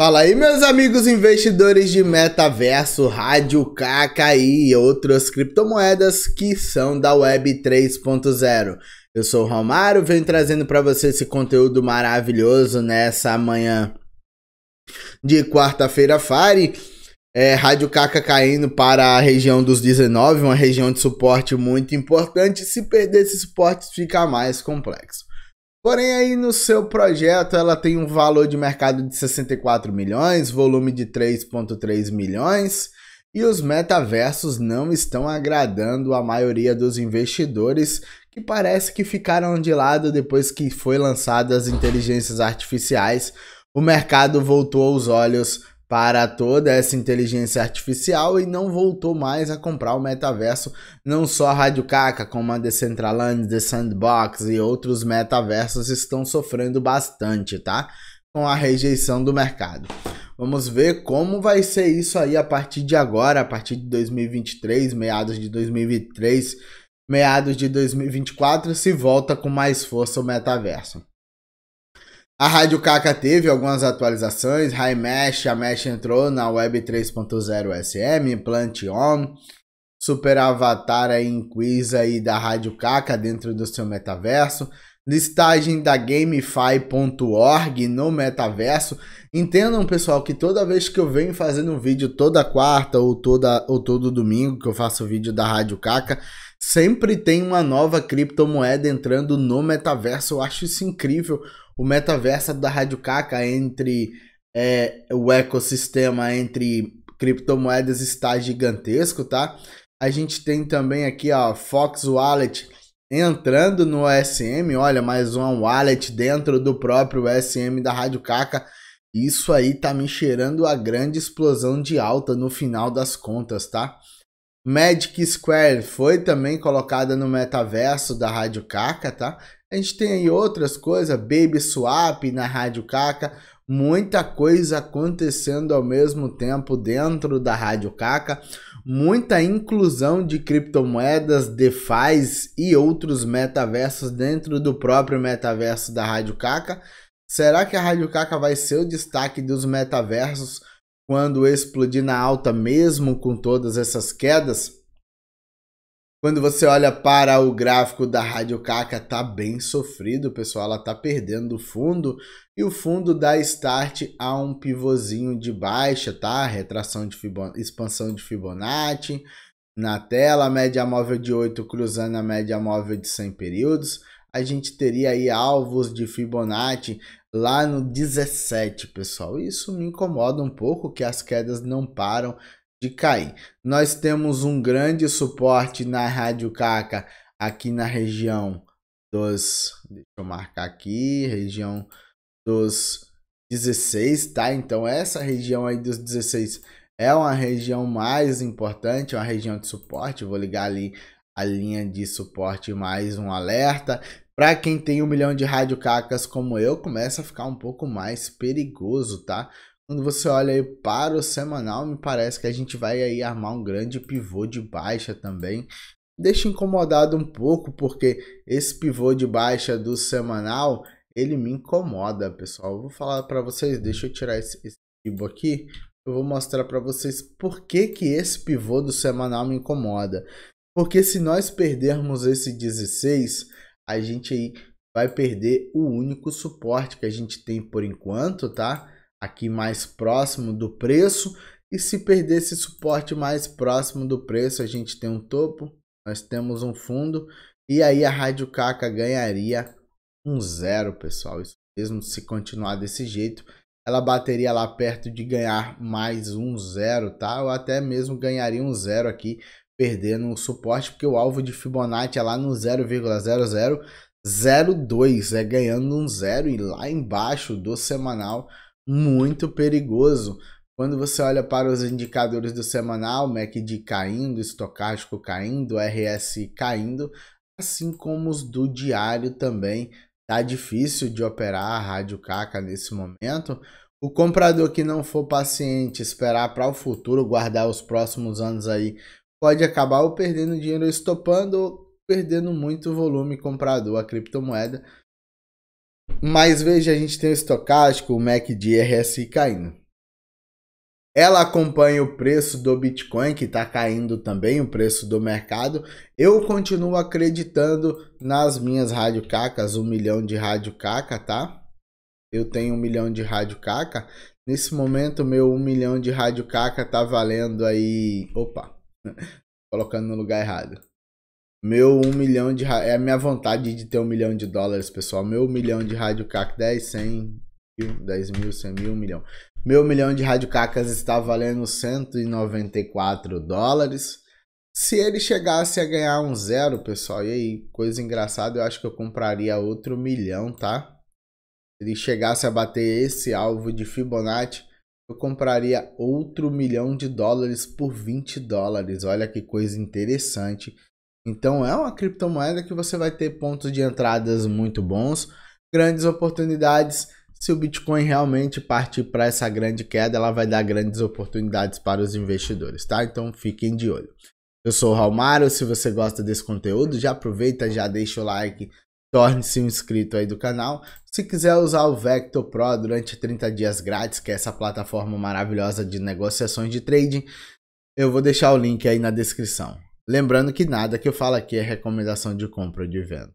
Fala aí, meus amigos investidores de metaverso, rádio KKI e outras criptomoedas que são da Web 3.0. Eu sou o Romário, venho trazendo para você esse conteúdo maravilhoso nessa manhã de quarta-feira Fari. É, rádio KK caindo para a região dos 19, uma região de suporte muito importante. Se perder esse suporte, fica mais complexo. Porém, aí no seu projeto ela tem um valor de mercado de 64 milhões, volume de 3,3 milhões, e os metaversos não estão agradando a maioria dos investidores que parece que ficaram de lado depois que foi lançadas as inteligências artificiais. O mercado voltou os olhos para toda essa inteligência artificial e não voltou mais a comprar o metaverso, não só a Rádio Caca, como a Decentraland, The Sandbox e outros metaversos estão sofrendo bastante, tá? Com a rejeição do mercado. Vamos ver como vai ser isso aí a partir de agora, a partir de 2023, meados de 2023, meados de 2024, se volta com mais força o metaverso. A Rádio Caca teve algumas atualizações, High mesh a Mesh entrou na Web 3.0 SM, Plant On, Super Avatar a Inquisa aí da Rádio Caca dentro do seu metaverso, listagem da GameFi.org no metaverso. Entendam, pessoal, que toda vez que eu venho fazendo um vídeo, toda quarta ou, toda, ou todo domingo que eu faço vídeo da Rádio Caca, sempre tem uma nova criptomoeda entrando no metaverso. Eu acho isso incrível o metaverso da Rádio Caca entre é, o ecossistema entre criptomoedas está gigantesco, tá? A gente tem também aqui, a Fox Wallet entrando no OSM, olha, mais uma wallet dentro do próprio OSM da Rádio Caca. Isso aí tá me cheirando a grande explosão de alta no final das contas, tá? Magic Square foi também colocada no metaverso da Rádio Caca, tá? A gente tem aí outras coisas, Baby Swap na Rádio Caca, muita coisa acontecendo ao mesmo tempo dentro da Rádio Caca, muita inclusão de criptomoedas, DeFi e outros metaversos dentro do próprio metaverso da Rádio Caca. Será que a Rádio Caca vai ser o destaque dos metaversos quando explodir na alta mesmo com todas essas quedas? Quando você olha para o gráfico da Rádio Caca, tá bem sofrido, pessoal. Ela tá perdendo o fundo e o fundo dá start a um pivôzinho de baixa, tá? Retração de Fibonacci, expansão de Fibonacci na tela, média móvel de 8 cruzando a média móvel de 100 períodos. A gente teria aí alvos de Fibonacci lá no 17, pessoal. Isso me incomoda um pouco que as quedas não param de cair. Nós temos um grande suporte na Rádio Caca aqui na região dos. Deixa eu marcar aqui, região dos 16, tá? Então, essa região aí dos 16 é uma região mais importante, uma região de suporte. vou ligar ali a linha de suporte mais um alerta. Para quem tem um milhão de rádio cacas como eu, começa a ficar um pouco mais perigoso, tá? Quando você olha aí para o semanal, me parece que a gente vai aí armar um grande pivô de baixa também. Deixa incomodado um pouco, porque esse pivô de baixa do semanal, ele me incomoda, pessoal. Eu vou falar para vocês, deixa eu tirar esse, esse pivô aqui. Eu vou mostrar para vocês por que, que esse pivô do semanal me incomoda. Porque se nós perdermos esse 16, a gente aí vai perder o único suporte que a gente tem por enquanto, tá? aqui mais próximo do preço. E se perder esse suporte mais próximo do preço, a gente tem um topo, nós temos um fundo. E aí a Rádio Caca ganharia um zero, pessoal. Isso mesmo se continuar desse jeito, ela bateria lá perto de ganhar mais um zero, tá? Ou até mesmo ganharia um zero aqui, perdendo o suporte, porque o alvo de Fibonacci é lá no 0,0002, é ganhando um zero e lá embaixo do semanal muito perigoso. Quando você olha para os indicadores do semanal, MACD caindo, estocástico caindo, RSI caindo, assim como os do diário também, tá difícil de operar a rádio caca nesse momento. O comprador que não for paciente, esperar para o futuro, guardar os próximos anos aí, pode acabar ou perdendo dinheiro estopando ou perdendo muito volume comprador a criptomoeda mas veja, a gente tem o estocástico, o MACD RSI caindo. Ela acompanha o preço do Bitcoin, que está caindo também, o preço do mercado. Eu continuo acreditando nas minhas rádio cacas, um milhão de rádio caca, tá? Eu tenho um milhão de rádio caca. Nesse momento, meu um milhão de rádio caca tá valendo aí... Opa! Colocando no lugar errado. Meu um milhão de. É a minha vontade de ter um milhão de dólares, pessoal. Meu um milhão de rádio CAC 10, 100 mil, 10 mil, 100 mil, um milhão. Meu milhão de rádio cacas está valendo 194 dólares. Se ele chegasse a ganhar um zero, pessoal, e aí, coisa engraçada, eu acho que eu compraria outro milhão, tá? Se ele chegasse a bater esse alvo de Fibonacci, eu compraria outro milhão de dólares por 20 dólares. Olha que coisa interessante. Então é uma criptomoeda que você vai ter pontos de entradas muito bons, grandes oportunidades. Se o Bitcoin realmente partir para essa grande queda, ela vai dar grandes oportunidades para os investidores, tá? Então fiquem de olho. Eu sou o Raul se você gosta desse conteúdo, já aproveita, já deixa o like, torne-se um inscrito aí do canal. Se quiser usar o Vector Pro durante 30 dias grátis, que é essa plataforma maravilhosa de negociações de trading, eu vou deixar o link aí na descrição. Lembrando que nada que eu falo aqui é recomendação de compra ou de venda.